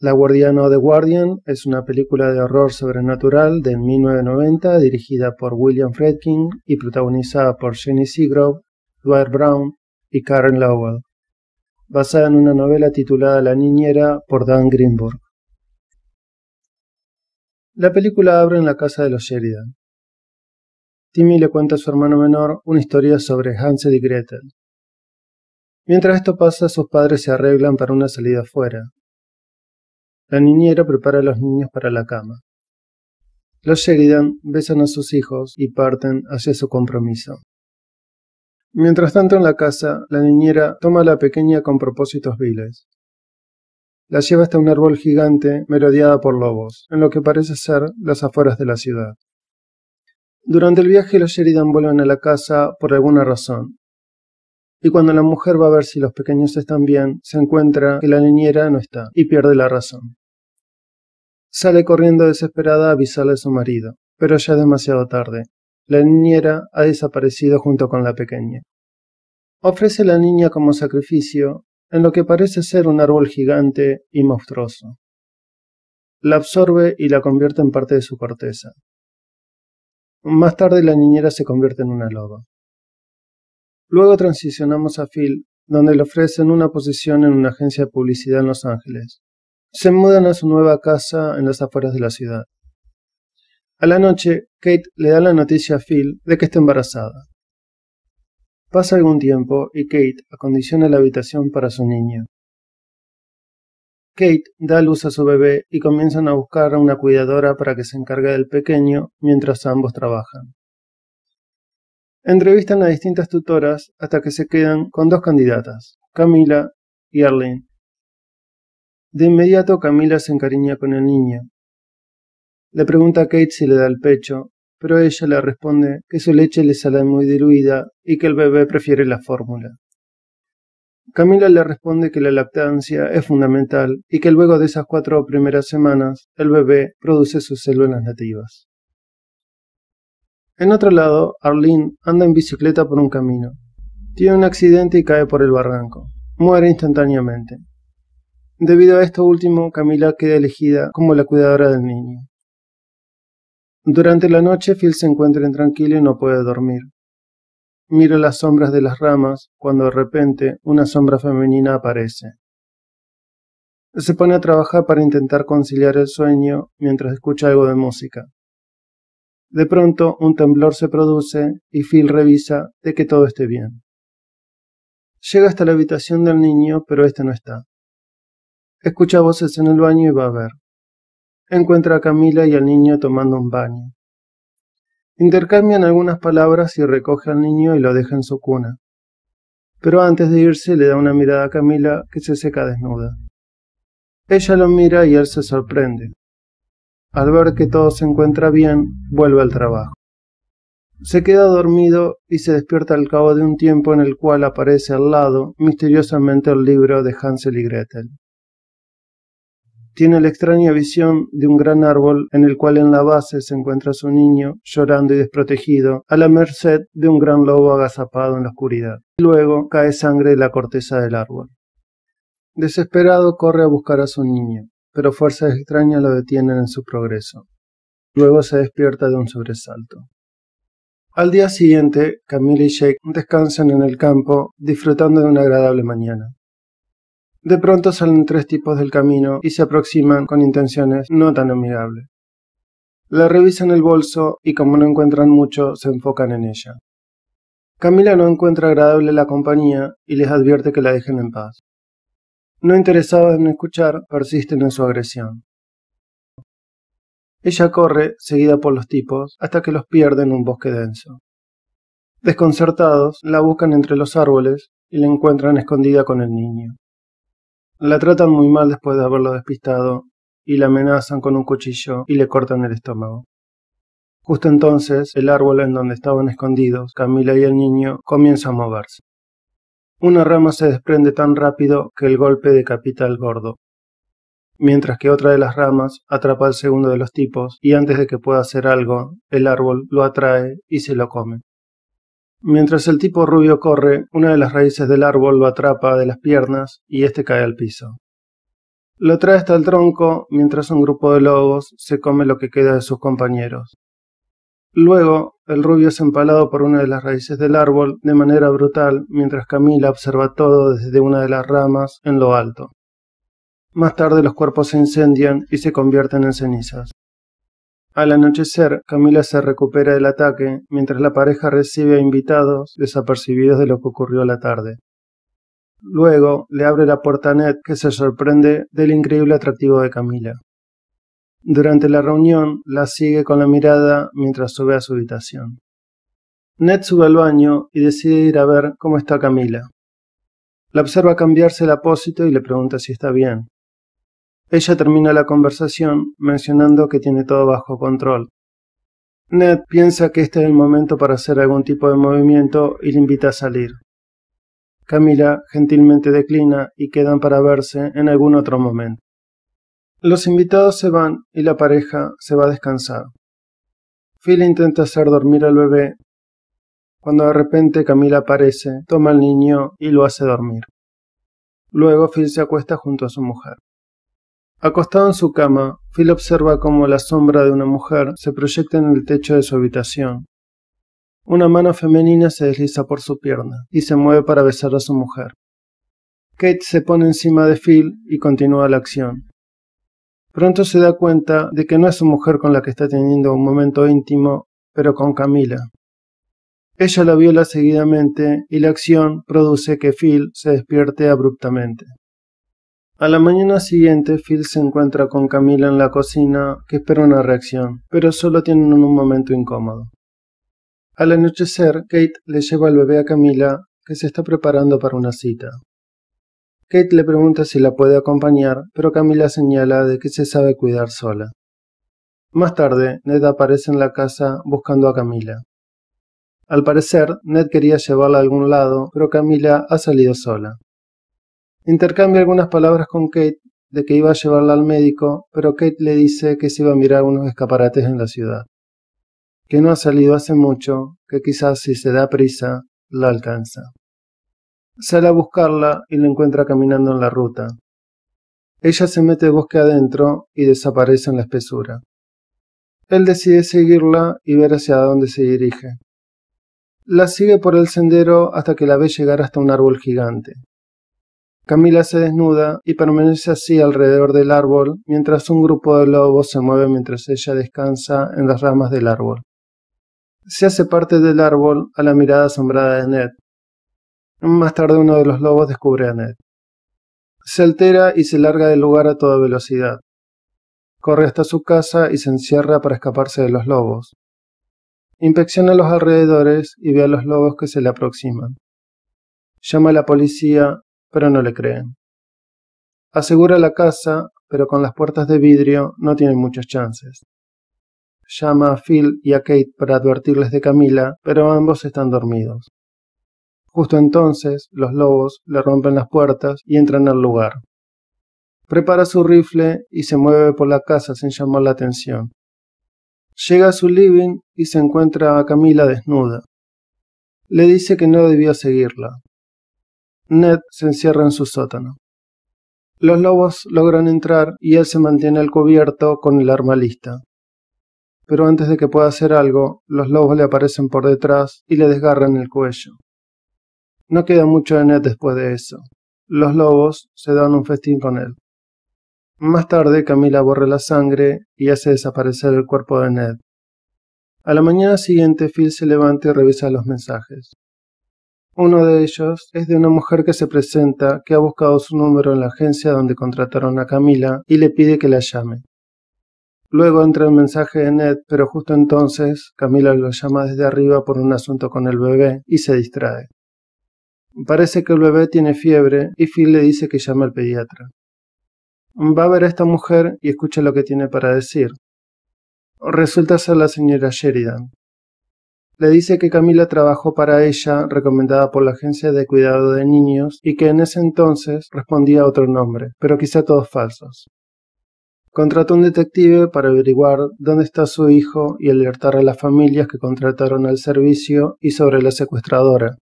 La Guardiana o The Guardian es una película de horror sobrenatural de 1990 dirigida por William Fredkin y protagonizada por Jenny Seagrove, Dwight Brown y Karen Lowell, basada en una novela titulada La niñera por Dan Greenberg. La película abre en la casa de los Sheridan. Timmy le cuenta a su hermano menor una historia sobre Hansel y Gretel. Mientras esto pasa, sus padres se arreglan para una salida afuera, la niñera prepara a los niños para la cama. Los Sheridan besan a sus hijos y parten hacia su compromiso. Mientras tanto en la casa, la niñera toma a la pequeña con propósitos viles. La lleva hasta un árbol gigante merodeada por lobos, en lo que parece ser las afueras de la ciudad. Durante el viaje los Sheridan vuelven a la casa por alguna razón, y cuando la mujer va a ver si los pequeños están bien, se encuentra que la niñera no está y pierde la razón. Sale corriendo desesperada a avisarle a su marido, pero ya es demasiado tarde. La niñera ha desaparecido junto con la pequeña. Ofrece a la niña como sacrificio en lo que parece ser un árbol gigante y monstruoso. La absorbe y la convierte en parte de su corteza. Más tarde la niñera se convierte en una loba. Luego transicionamos a Phil, donde le ofrecen una posición en una agencia de publicidad en Los Ángeles. Se mudan a su nueva casa en las afueras de la ciudad. A la noche, Kate le da la noticia a Phil de que está embarazada. Pasa algún tiempo y Kate acondiciona la habitación para su niño. Kate da luz a su bebé y comienzan a buscar a una cuidadora para que se encargue del pequeño mientras ambos trabajan. Entrevistan a distintas tutoras hasta que se quedan con dos candidatas, Camila y Arlene. De inmediato Camila se encariña con el niño. Le pregunta a Kate si le da el pecho, pero ella le responde que su leche le sale muy diluida y que el bebé prefiere la fórmula. Camila le responde que la lactancia es fundamental y que luego de esas cuatro primeras semanas el bebé produce sus células nativas. En otro lado, Arlene anda en bicicleta por un camino. Tiene un accidente y cae por el barranco. Muere instantáneamente. Debido a esto último, Camila queda elegida como la cuidadora del niño. Durante la noche, Phil se encuentra intranquilo y no puede dormir. Mira las sombras de las ramas cuando de repente una sombra femenina aparece. Se pone a trabajar para intentar conciliar el sueño mientras escucha algo de música. De pronto un temblor se produce y Phil revisa de que todo esté bien. Llega hasta la habitación del niño, pero este no está. Escucha voces en el baño y va a ver. Encuentra a Camila y al niño tomando un baño. Intercambian algunas palabras y recoge al niño y lo deja en su cuna. Pero antes de irse le da una mirada a Camila que se seca desnuda. Ella lo mira y él se sorprende. Al ver que todo se encuentra bien, vuelve al trabajo. Se queda dormido y se despierta al cabo de un tiempo en el cual aparece al lado misteriosamente el libro de Hansel y Gretel. Tiene la extraña visión de un gran árbol en el cual en la base se encuentra su niño llorando y desprotegido, a la merced de un gran lobo agazapado en la oscuridad. Luego cae sangre de la corteza del árbol. Desesperado corre a buscar a su niño pero fuerzas extrañas lo detienen en su progreso. Luego se despierta de un sobresalto. Al día siguiente, Camila y Jake descansan en el campo, disfrutando de una agradable mañana. De pronto salen tres tipos del camino y se aproximan con intenciones no tan amigables. La revisan el bolso y como no encuentran mucho, se enfocan en ella. Camila no encuentra agradable la compañía y les advierte que la dejen en paz no interesados en escuchar, persisten en su agresión. Ella corre, seguida por los tipos, hasta que los pierde en un bosque denso. Desconcertados, la buscan entre los árboles y la encuentran escondida con el niño. La tratan muy mal después de haberlo despistado y la amenazan con un cuchillo y le cortan el estómago. Justo entonces, el árbol en donde estaban escondidos, Camila y el niño, comienza a moverse. Una rama se desprende tan rápido que el golpe decapita al gordo, mientras que otra de las ramas atrapa al segundo de los tipos y antes de que pueda hacer algo, el árbol lo atrae y se lo come. Mientras el tipo rubio corre, una de las raíces del árbol lo atrapa de las piernas y éste cae al piso. Lo trae hasta el tronco mientras un grupo de lobos se come lo que queda de sus compañeros. Luego, el rubio es empalado por una de las raíces del árbol de manera brutal, mientras Camila observa todo desde una de las ramas en lo alto. Más tarde los cuerpos se incendian y se convierten en cenizas. Al anochecer, Camila se recupera del ataque, mientras la pareja recibe a invitados desapercibidos de lo que ocurrió la tarde. Luego le abre la puerta a Ned, que se sorprende del increíble atractivo de Camila. Durante la reunión, la sigue con la mirada mientras sube a su habitación. Ned sube al baño y decide ir a ver cómo está Camila. La observa cambiarse el apósito y le pregunta si está bien. Ella termina la conversación mencionando que tiene todo bajo control. Ned piensa que este es el momento para hacer algún tipo de movimiento y le invita a salir. Camila gentilmente declina y quedan para verse en algún otro momento. Los invitados se van y la pareja se va a descansar. Phil intenta hacer dormir al bebé cuando de repente Camila aparece, toma al niño y lo hace dormir. Luego Phil se acuesta junto a su mujer. Acostado en su cama, Phil observa cómo la sombra de una mujer se proyecta en el techo de su habitación. Una mano femenina se desliza por su pierna y se mueve para besar a su mujer. Kate se pone encima de Phil y continúa la acción. Pronto se da cuenta de que no es su mujer con la que está teniendo un momento íntimo, pero con Camila. Ella la viola seguidamente y la acción produce que Phil se despierte abruptamente. A la mañana siguiente, Phil se encuentra con Camila en la cocina, que espera una reacción, pero solo tienen un momento incómodo. Al anochecer, Kate le lleva al bebé a Camila, que se está preparando para una cita. Kate le pregunta si la puede acompañar, pero Camila señala de que se sabe cuidar sola. Más tarde, Ned aparece en la casa buscando a Camila. Al parecer, Ned quería llevarla a algún lado, pero Camila ha salido sola. Intercambia algunas palabras con Kate de que iba a llevarla al médico, pero Kate le dice que se iba a mirar unos escaparates en la ciudad, que no ha salido hace mucho, que quizás si se da prisa, la alcanza. Sale a buscarla y la encuentra caminando en la ruta. Ella se mete bosque adentro y desaparece en la espesura. Él decide seguirla y ver hacia dónde se dirige. La sigue por el sendero hasta que la ve llegar hasta un árbol gigante. Camila se desnuda y permanece así alrededor del árbol mientras un grupo de lobos se mueve mientras ella descansa en las ramas del árbol. Se hace parte del árbol a la mirada asombrada de Ned, más tarde uno de los lobos descubre a Ned. Se altera y se larga del lugar a toda velocidad. Corre hasta su casa y se encierra para escaparse de los lobos. Inspecciona los alrededores y ve a los lobos que se le aproximan. Llama a la policía, pero no le creen. Asegura la casa, pero con las puertas de vidrio no tiene muchas chances. Llama a Phil y a Kate para advertirles de Camila, pero ambos están dormidos. Justo entonces, los lobos le rompen las puertas y entran al lugar. Prepara su rifle y se mueve por la casa sin llamar la atención. Llega a su living y se encuentra a Camila desnuda. Le dice que no debía seguirla. Ned se encierra en su sótano. Los lobos logran entrar y él se mantiene al cubierto con el arma lista. Pero antes de que pueda hacer algo, los lobos le aparecen por detrás y le desgarran el cuello. No queda mucho de Ned después de eso. Los lobos se dan un festín con él. Más tarde, Camila borra la sangre y hace desaparecer el cuerpo de Ned. A la mañana siguiente, Phil se levanta y revisa los mensajes. Uno de ellos es de una mujer que se presenta que ha buscado su número en la agencia donde contrataron a Camila y le pide que la llame. Luego entra el mensaje de Ned, pero justo entonces Camila lo llama desde arriba por un asunto con el bebé y se distrae. Parece que el bebé tiene fiebre y Phil le dice que llame al pediatra. Va a ver a esta mujer y escucha lo que tiene para decir. Resulta ser la señora Sheridan. Le dice que Camila trabajó para ella, recomendada por la agencia de cuidado de niños, y que en ese entonces respondía a otro nombre, pero quizá todos falsos. Contrató un detective para averiguar dónde está su hijo y alertar a las familias que contrataron al servicio y sobre la secuestradora,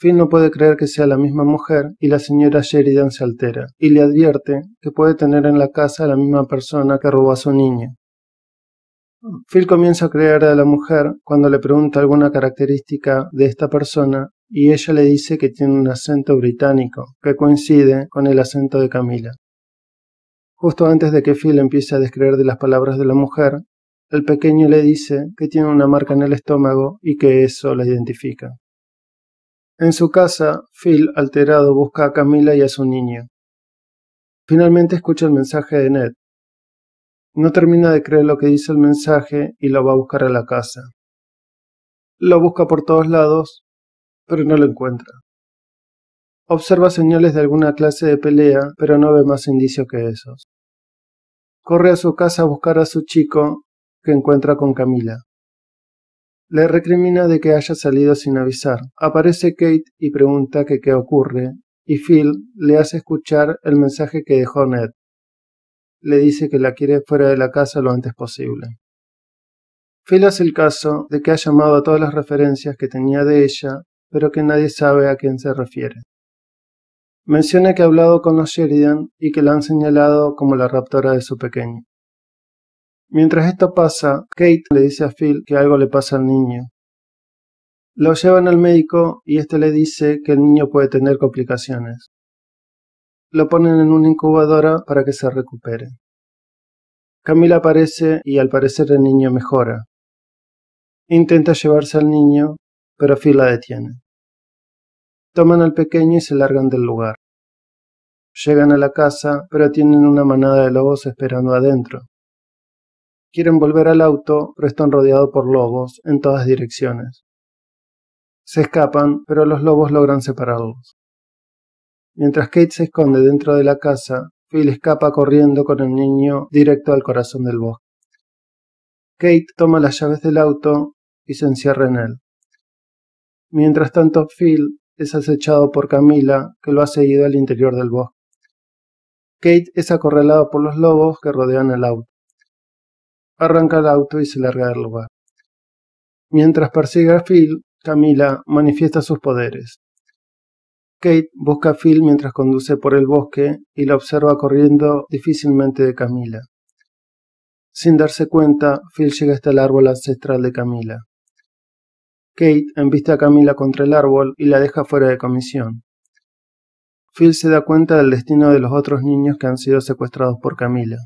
Phil no puede creer que sea la misma mujer y la señora Sheridan se altera y le advierte que puede tener en la casa a la misma persona que robó a su niña. Phil comienza a creer a la mujer cuando le pregunta alguna característica de esta persona y ella le dice que tiene un acento británico que coincide con el acento de Camila. Justo antes de que Phil empiece a descreer de las palabras de la mujer, el pequeño le dice que tiene una marca en el estómago y que eso la identifica. En su casa, Phil, alterado, busca a Camila y a su niño. Finalmente escucha el mensaje de Ned. No termina de creer lo que dice el mensaje y lo va a buscar a la casa. Lo busca por todos lados, pero no lo encuentra. Observa señales de alguna clase de pelea, pero no ve más indicio que esos. Corre a su casa a buscar a su chico, que encuentra con Camila. Le recrimina de que haya salido sin avisar. Aparece Kate y pregunta que qué ocurre, y Phil le hace escuchar el mensaje que dejó Ned. Le dice que la quiere fuera de la casa lo antes posible. Phil hace el caso de que ha llamado a todas las referencias que tenía de ella, pero que nadie sabe a quién se refiere. Menciona que ha hablado con los Sheridan y que la han señalado como la raptora de su pequeño. Mientras esto pasa, Kate le dice a Phil que algo le pasa al niño. Lo llevan al médico y este le dice que el niño puede tener complicaciones. Lo ponen en una incubadora para que se recupere. Camila aparece y al parecer el niño mejora. Intenta llevarse al niño, pero Phil la detiene. Toman al pequeño y se largan del lugar. Llegan a la casa, pero tienen una manada de lobos esperando adentro. Quieren volver al auto, pero están rodeados por lobos en todas direcciones. Se escapan, pero los lobos logran separarlos. Mientras Kate se esconde dentro de la casa, Phil escapa corriendo con el niño directo al corazón del bosque. Kate toma las llaves del auto y se encierra en él. Mientras tanto, Phil es acechado por Camila, que lo ha seguido al interior del bosque. Kate es acorralada por los lobos que rodean el auto arranca el auto y se larga del lugar. Mientras persigue a Phil, Camila manifiesta sus poderes. Kate busca a Phil mientras conduce por el bosque y la observa corriendo difícilmente de Camila. Sin darse cuenta, Phil llega hasta el árbol ancestral de Camila. Kate embiste a Camila contra el árbol y la deja fuera de comisión. Phil se da cuenta del destino de los otros niños que han sido secuestrados por Camila.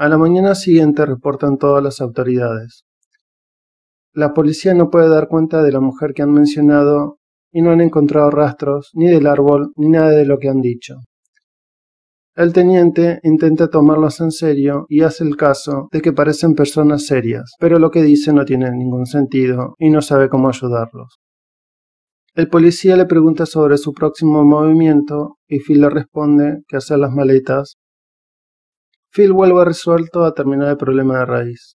A la mañana siguiente reportan todas las autoridades. La policía no puede dar cuenta de la mujer que han mencionado y no han encontrado rastros ni del árbol ni nada de lo que han dicho. El teniente intenta tomarlos en serio y hace el caso de que parecen personas serias, pero lo que dice no tiene ningún sentido y no sabe cómo ayudarlos. El policía le pregunta sobre su próximo movimiento y Phil le responde que hace las maletas Phil vuelve resuelto a terminar el problema de raíz.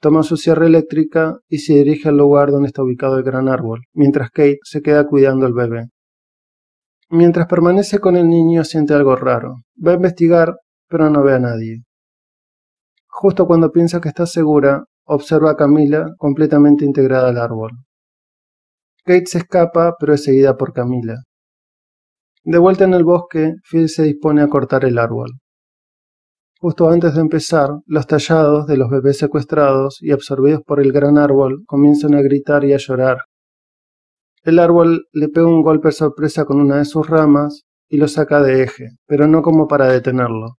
Toma su sierra eléctrica y se dirige al lugar donde está ubicado el gran árbol, mientras Kate se queda cuidando al bebé. Mientras permanece con el niño siente algo raro. Va a investigar, pero no ve a nadie. Justo cuando piensa que está segura, observa a Camila completamente integrada al árbol. Kate se escapa, pero es seguida por Camila. De vuelta en el bosque, Phil se dispone a cortar el árbol. Justo antes de empezar, los tallados de los bebés secuestrados y absorbidos por el gran árbol comienzan a gritar y a llorar. El árbol le pega un golpe sorpresa con una de sus ramas y lo saca de eje, pero no como para detenerlo.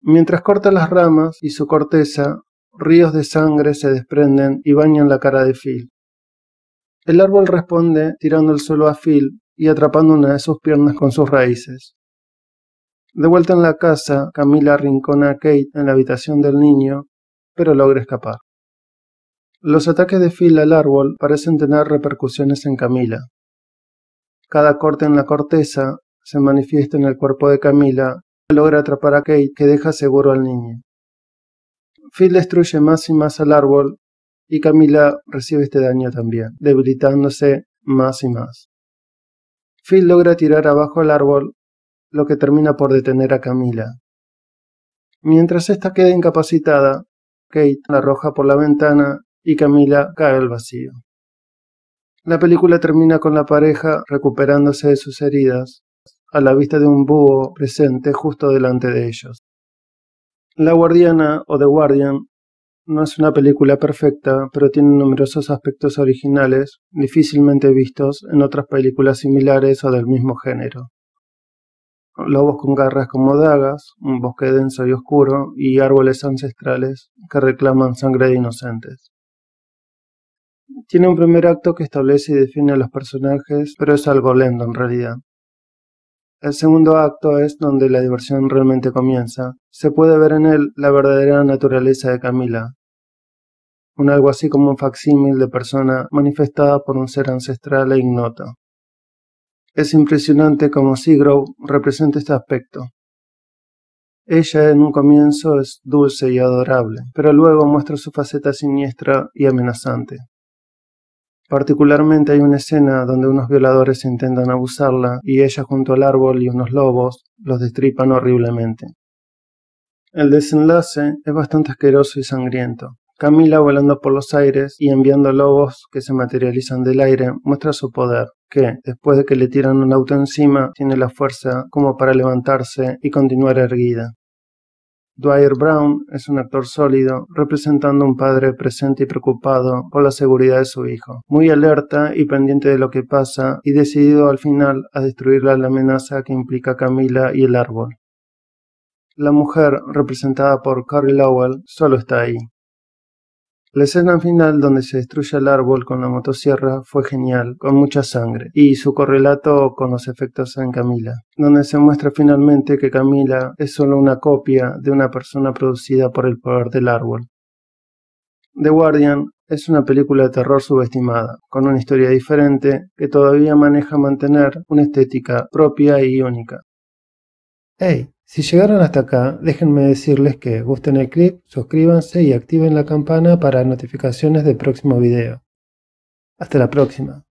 Mientras corta las ramas y su corteza, ríos de sangre se desprenden y bañan la cara de Phil. El árbol responde tirando el suelo a Phil y atrapando una de sus piernas con sus raíces. De vuelta en la casa, Camila rincona a Kate en la habitación del niño, pero logra escapar. Los ataques de Phil al árbol parecen tener repercusiones en Camila. Cada corte en la corteza se manifiesta en el cuerpo de Camila, y logra atrapar a Kate, que deja seguro al niño. Phil destruye más y más al árbol, y Camila recibe este daño también, debilitándose más y más. Phil logra tirar abajo al árbol lo que termina por detener a Camila. Mientras ésta queda incapacitada, Kate la arroja por la ventana y Camila cae al vacío. La película termina con la pareja recuperándose de sus heridas a la vista de un búho presente justo delante de ellos. La Guardiana o The Guardian no es una película perfecta, pero tiene numerosos aspectos originales difícilmente vistos en otras películas similares o del mismo género lobos con garras como dagas, un bosque denso y oscuro y árboles ancestrales que reclaman sangre de inocentes. Tiene un primer acto que establece y define a los personajes, pero es algo lento en realidad. El segundo acto es donde la diversión realmente comienza. Se puede ver en él la verdadera naturaleza de Camila, un algo así como un facsímil de persona manifestada por un ser ancestral e ignoto. Es impresionante cómo Seagrow representa este aspecto. Ella en un comienzo es dulce y adorable, pero luego muestra su faceta siniestra y amenazante. Particularmente hay una escena donde unos violadores intentan abusarla y ella junto al árbol y unos lobos los destripan horriblemente. El desenlace es bastante asqueroso y sangriento. Camila volando por los aires y enviando lobos que se materializan del aire muestra su poder, que después de que le tiran un auto encima tiene la fuerza como para levantarse y continuar erguida. Dwyer Brown es un actor sólido, representando un padre presente y preocupado por la seguridad de su hijo, muy alerta y pendiente de lo que pasa y decidido al final a destruir la amenaza que implica Camila y el árbol. La mujer, representada por Carrie Lowell, solo está ahí, la escena final donde se destruye el árbol con la motosierra fue genial, con mucha sangre, y su correlato con los efectos en Camila, donde se muestra finalmente que Camila es solo una copia de una persona producida por el poder del árbol. The Guardian es una película de terror subestimada, con una historia diferente que todavía maneja mantener una estética propia y única. ¡Hey! Si llegaron hasta acá, déjenme decirles que gusten el clip, suscríbanse y activen la campana para notificaciones del próximo video. Hasta la próxima.